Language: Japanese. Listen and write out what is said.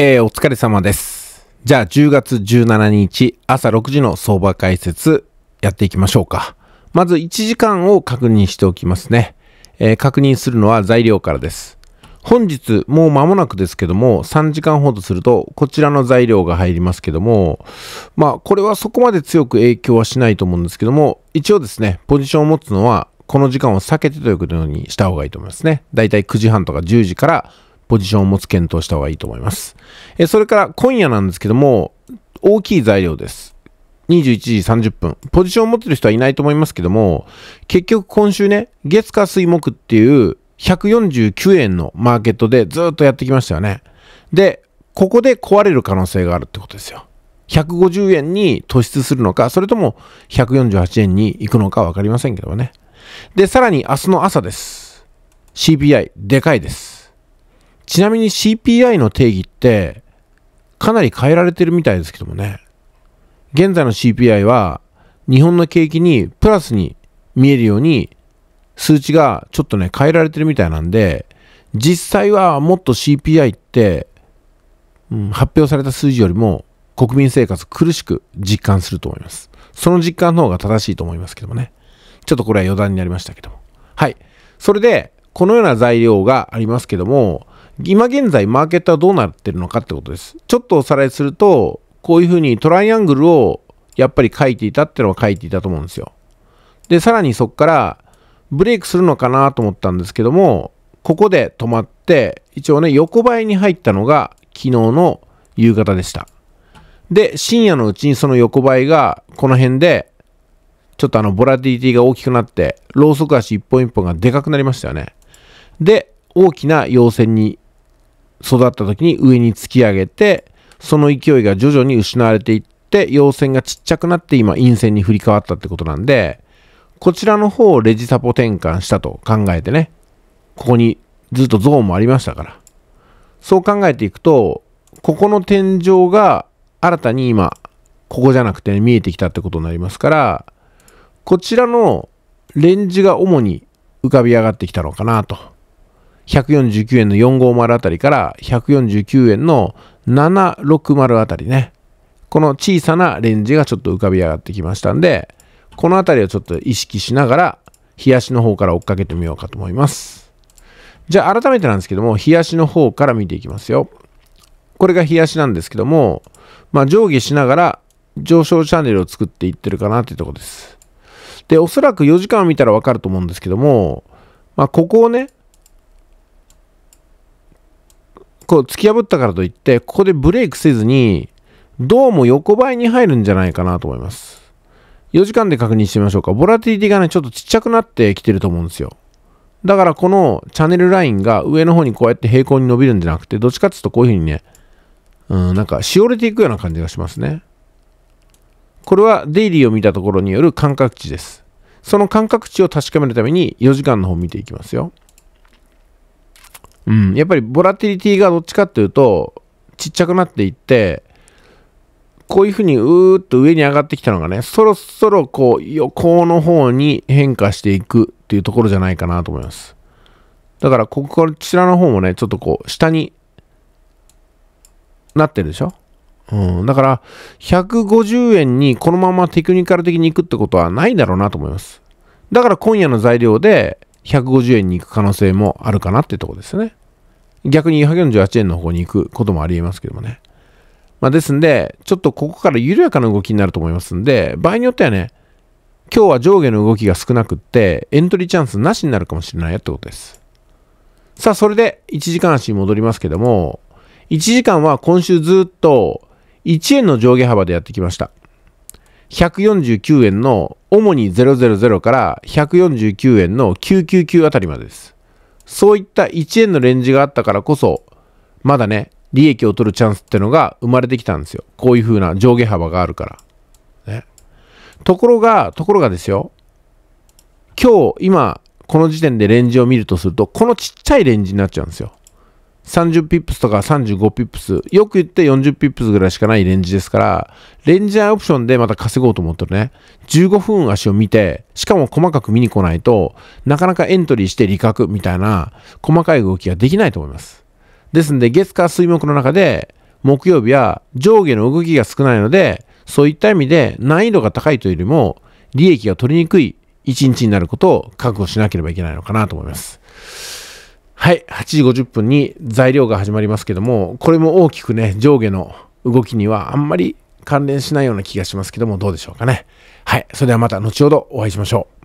えー、お疲れ様です。じゃあ10月17日朝6時の相場解説やっていきましょうか。まず1時間を確認しておきますね。えー、確認するのは材料からです。本日もう間もなくですけども3時間ほどするとこちらの材料が入りますけどもまあこれはそこまで強く影響はしないと思うんですけども一応ですねポジションを持つのはこの時間を避けてということにした方がいいと思いますね。だいたい9時半とか10時からポジションを持つ検討した方がいいと思います。えそれから今夜なんですけども、大きい材料です。21時30分。ポジションを持ってる人はいないと思いますけども、結局今週ね、月火水木っていう149円のマーケットでずっとやってきましたよね。で、ここで壊れる可能性があるってことですよ。150円に突出するのか、それとも148円に行くのかわかりませんけどね。で、さらに明日の朝です。CPI、でかいです。ちなみに CPI の定義ってかなり変えられてるみたいですけどもね。現在の CPI は日本の景気にプラスに見えるように数値がちょっとね変えられてるみたいなんで実際はもっと CPI って、うん、発表された数字よりも国民生活苦しく実感すると思います。その実感の方が正しいと思いますけどもね。ちょっとこれは余談になりましたけども。はい。それで、このような材料がありますけども、今現在マーケットはどうなってるのかってことです。ちょっとおさらいすると、こういうふうにトライアングルをやっぱり書いていたってのは書いていたと思うんですよ。で、さらにそこからブレイクするのかなと思ったんですけども、ここで止まって、一応ね、横ばいに入ったのが昨日の夕方でした。で、深夜のうちにその横ばいがこの辺で、ちょっとあのボラティティが大きくなって、ローソク足一本一本がでかくなりましたよね。で、大きな陽線に育った時に上に突き上げて、その勢いが徐々に失われていって、陽線がちっちゃくなって今陰線に振り替わったってことなんで、こちらの方をレジサポ転換したと考えてね、ここにずっとゾーンもありましたから。そう考えていくと、ここの天井が新たに今、ここじゃなくて、ね、見えてきたってことになりますから、こちらのレンジが主に浮かび上がってきたのかなと。149円の450あたりから149円の760あたりね。この小さなレンジがちょっと浮かび上がってきましたんで、このあたりをちょっと意識しながら、冷やしの方から追っかけてみようかと思います。じゃあ改めてなんですけども、冷やしの方から見ていきますよ。これが冷やしなんですけども、まあ、上下しながら上昇チャンネルを作っていってるかなっていうとこです。で、おそらく4時間見たらわかると思うんですけども、まあ、ここをね、こう突き破ったからといって、ここでブレイクせずに、どうも横ばいに入るんじゃないかなと思います。4時間で確認してみましょうか。ボラティリティがね、ちょっとちっちゃくなってきてると思うんですよ。だからこのチャンネルラインが上の方にこうやって平行に伸びるんじゃなくて、どっちかっていうとこういう風にね、うん、なんかしおれていくような感じがしますね。これはデイリーを見たところによる感覚値です。その感覚値を確かめるために4時間の方を見ていきますよ。うん、やっぱりボラティリティがどっちかっていうと、ちっちゃくなっていって、こういうふうにうーっと上に上がってきたのがね、そろそろこう横の方に変化していくっていうところじゃないかなと思います。だからここちらの方もね、ちょっとこう下になってるでしょうん、だから、150円にこのままテクニカル的にいくってことはないだろうなと思います。だから今夜の材料で、150円に行く可能性もあるかなってとこですね。逆に148円の方に行くこともありえますけどもね。まあ、ですんで、ちょっとここから緩やかな動きになると思いますんで、場合によってはね、今日は上下の動きが少なくって、エントリーチャンスなしになるかもしれないよってことです。さあ、それで1時間足に戻りますけども、1時間は今週ずっと1円の上下幅でやってきました。149円の主に000から149円の999あたりまでです。そういった1円のレンジがあったからこそ、まだね、利益を取るチャンスってのが生まれてきたんですよ。こういう風な上下幅があるから。ね。ところが、ところがですよ。今日、今、この時点でレンジを見るとすると、このちっちゃいレンジになっちゃうんですよ。30ピップスとか35ピップス、よく言って40ピップスぐらいしかないレンジですから、レンジャーオプションでまた稼ごうと思ってるね。15分足を見て、しかも細かく見に来ないと、なかなかエントリーして利確みたいな細かい動きができないと思います。ですんで、月火水木の中で、木曜日は上下の動きが少ないので、そういった意味で難易度が高いというよりも、利益が取りにくい一日になることを覚悟しなければいけないのかなと思います。はい、8時50分に材料が始まりますけども、これも大きくね、上下の動きにはあんまり関連しないような気がしますけども、どうでしょうかね。はい、それではまた後ほどお会いしましょう。